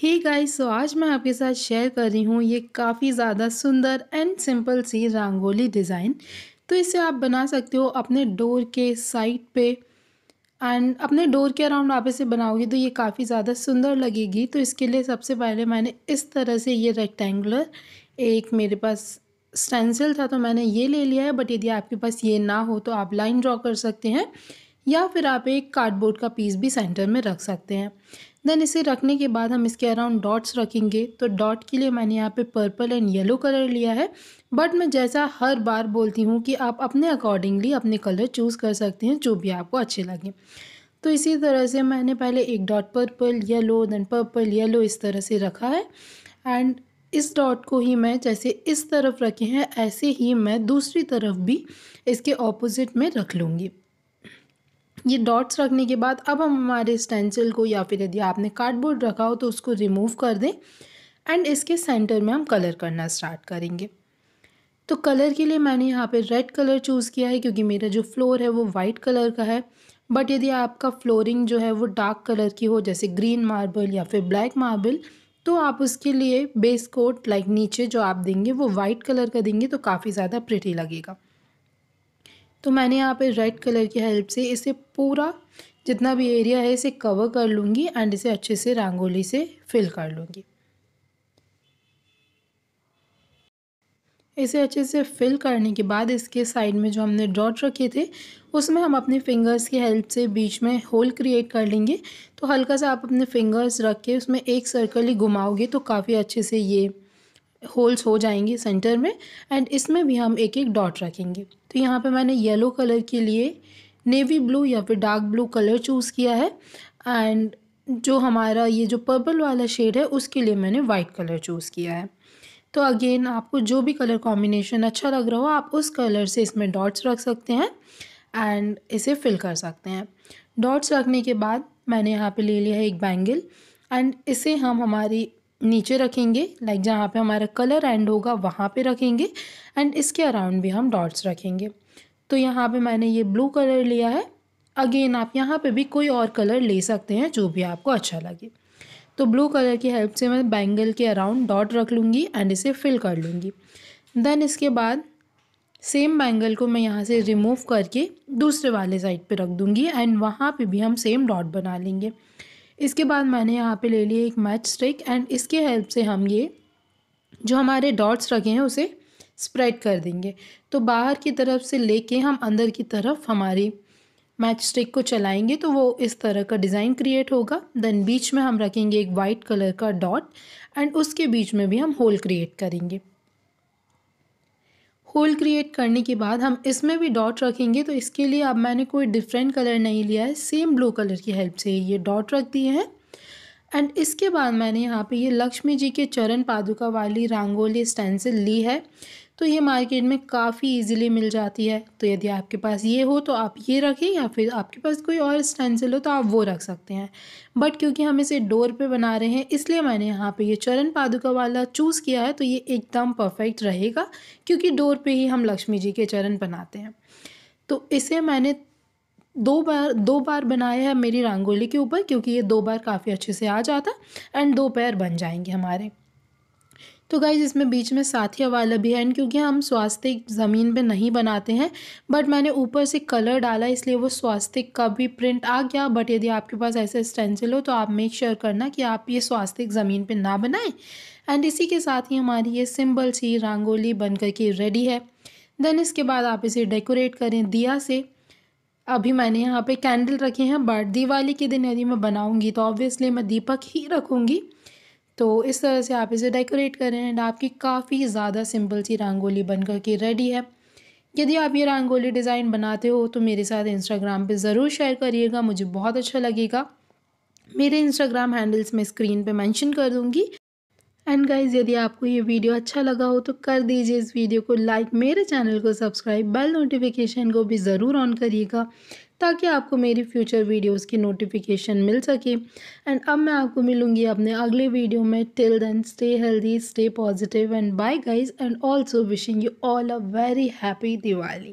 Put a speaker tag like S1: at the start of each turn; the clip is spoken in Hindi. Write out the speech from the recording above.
S1: ही गाइस सो आज मैं आपके साथ शेयर कर रही हूँ ये काफ़ी ज़्यादा सुंदर एंड सिंपल सी रंगोली डिज़ाइन तो इसे आप बना सकते हो अपने डोर के साइड पे एंड अपने डोर के अराउंड आप इसे बनाओगे तो ये काफ़ी ज़्यादा सुंदर लगेगी तो इसके लिए सबसे पहले मैंने इस तरह से ये रेक्टेंगुलर एक मेरे पास स्टेंसिल था तो मैंने ये ले लिया है बट यदि आपके पास ये ना हो तो आप लाइन ड्रॉ कर सकते हैं या फिर आप एक कार्डबोर्ड का पीस भी सेंटर में रख सकते हैं देन इसे रखने के बाद हम इसके अराउंड डॉट्स रखेंगे तो डॉट के लिए मैंने यहाँ पे पर्पल एंड येलो कलर लिया है बट मैं जैसा हर बार बोलती हूँ कि आप अपने अकॉर्डिंगली अपने कलर चूज़ कर सकते हैं जो भी आपको अच्छे लगे तो इसी तरह से मैंने पहले एक dot purple yellow then purple yellow इस तरह से रखा है एंड इस डॉट को ही मैं जैसे इस तरफ रखे हैं ऐसे ही मैं दूसरी तरफ भी इसके ऑपोजिट में रख लूँगी ये डॉट्स रखने के बाद अब हम हमारे स्टेंसिल को या फिर यदि आपने कार्डबोर्ड रखा हो तो उसको रिमूव कर दें एंड इसके सेंटर में हम कलर करना स्टार्ट करेंगे तो कलर के लिए मैंने यहाँ पे रेड कलर चूज़ किया है क्योंकि मेरा जो फ्लोर है वो वाइट कलर का है बट यदि आपका फ्लोरिंग जो है वो डार्क कलर की हो जैसे ग्रीन मार्बल या फिर ब्लैक मार्बल तो आप उसके लिए बेस कोट लाइक नीचे जो आप देंगे वो वाइट कलर का देंगे तो काफ़ी ज़्यादा प्रिटी लगेगा तो मैंने यहाँ पे रेड कलर की हेल्प से इसे पूरा जितना भी एरिया है इसे कवर कर लूँगी एंड इसे अच्छे से रंगोली से फिल कर लूँगी इसे अच्छे से फिल करने के बाद इसके साइड में जो हमने डॉट रखे थे उसमें हम अपने फिंगर्स की हेल्प से बीच में होल क्रिएट कर लेंगे तो हल्का सा आप अपने फिंगर्स रख के उसमें एक सर्कल ही घुमाओगे तो काफ़ी अच्छे से ये होल्स हो जाएंगे सेंटर में एंड इसमें भी हम एक एक डॉट रखेंगे तो यहाँ पे मैंने येलो कलर के लिए नेवी ब्लू या फिर डार्क ब्लू कलर चूज़ किया है एंड जो हमारा ये जो पर्पल वाला शेड है उसके लिए मैंने वाइट कलर चूज़ किया है तो अगेन आपको जो भी कलर कॉम्बिनेशन अच्छा लग रहा हो आप उस कलर से इसमें डॉट्स रख सकते हैं एंड इसे फिल कर सकते हैं डॉट्स रखने के बाद मैंने यहाँ पे ले लिया है एक बैंगल एंड इसे हम हमारी नीचे रखेंगे लाइक जहाँ पे हमारा कलर एंड होगा वहाँ पे रखेंगे एंड इसके अराउंड भी हम डॉट्स रखेंगे तो यहाँ पे मैंने ये ब्लू कलर लिया है अगेन आप यहाँ पे भी कोई और कलर ले सकते हैं जो भी आपको अच्छा लगे तो ब्लू कलर की हेल्प से मैं बैंगल के अराउंड डॉट रख लूँगी एंड इसे फिल कर लूँगी देन इसके बाद सेम बैंगल को मैं यहाँ से रिमूव करके दूसरे वाले साइड पे रख दूँगी एंड वहाँ पे भी हम सेम डॉट बना लेंगे इसके बाद मैंने यहाँ पे ले लिया एक मैच स्टिक एंड इसके हेल्प से हम ये जो हमारे डॉट्स रखे हैं उसे स्प्रेड कर देंगे तो बाहर की तरफ से लेके हम अंदर की तरफ हमारी मैच स्टिक को चलाएंगे तो वो इस तरह का डिज़ाइन क्रिएट होगा देन बीच में हम रखेंगे एक वाइट कलर का डॉट एंड उसके बीच में भी हम होल क्रिएट करेंगे होल क्रिएट करने के बाद हम इसमें भी डॉट रखेंगे तो इसके लिए अब मैंने कोई डिफरेंट कलर नहीं लिया है सेम ब्लू कलर की हेल्प से ये डॉट रख दिए हैं एंड इसके बाद मैंने यहाँ पे ये लक्ष्मी जी के चरण पादुका वाली रंगोली स्टेंसिल ली है तो ये मार्केट में काफ़ी इजीली मिल जाती है तो यदि आपके पास ये हो तो आप ये रखें या फिर आपके पास कोई और स्टेंसिल हो तो आप वो रख सकते हैं बट क्योंकि हम इसे डोर पे बना रहे हैं इसलिए मैंने यहाँ पे ये चरण पादुका वाला चूज़ किया है तो ये एकदम परफेक्ट रहेगा क्योंकि डोर पे ही हम लक्ष्मी जी के चरण बनाते हैं तो इसे मैंने दो बार दो बार बनाया है मेरी रंगोली के ऊपर क्योंकि ये दो बार काफ़ी अच्छे से आ जाता है एंड दो पैर बन जाएंगे हमारे तो गाइज इसमें बीच में साथिया वाला भी है एंड क्योंकि हम स्वास्तिक ज़मीन पे नहीं बनाते हैं बट मैंने ऊपर से कलर डाला इसलिए वो स्वास्तिक का भी प्रिंट आ गया बट यदि आपके पास ऐसे स्टेंसिल हो तो आप मेक श्योर sure करना कि आप ये स्वास्तिक ज़मीन पर ना बनाएँ एंड इसी के साथ ही हमारी ये सिम्बल सी रंगोली बन के रेडी है देन इसके बाद आप इसे डेकोरेट करें दिया से अभी मैंने यहाँ पे कैंडल रखे हैं बट दिवाली के दिन यदि मैं बनाऊँगी तो ऑब्वियसली मैं दीपक ही रखूँगी तो इस तरह से आप इसे डेकोरेट करें एंड आपकी काफ़ी ज़्यादा सिंपल सी रंगोली बनकर के रेडी है यदि आप ये रंगोली डिज़ाइन बनाते हो तो मेरे साथ इंस्टाग्राम पे ज़रूर शेयर करिएगा मुझे बहुत अच्छा लगेगा मेरे इंस्टाग्राम हैंडल्स मैं स्क्रीन पे मेंशन कर दूँगी एंड गाइज यदि आपको ये वीडियो अच्छा लगा हो तो कर दीजिए इस वीडियो को लाइक मेरे चैनल को सब्सक्राइब बेल नोटिफिकेशन को भी ज़रूर ऑन करिएगा ताकि आपको मेरी फ्यूचर वीडियोस की नोटिफिकेशन मिल सके एंड अब मैं आपको मिलूँगी अपने अगले वीडियो में till then stay healthy stay positive and bye guys and also wishing you all a very happy Diwali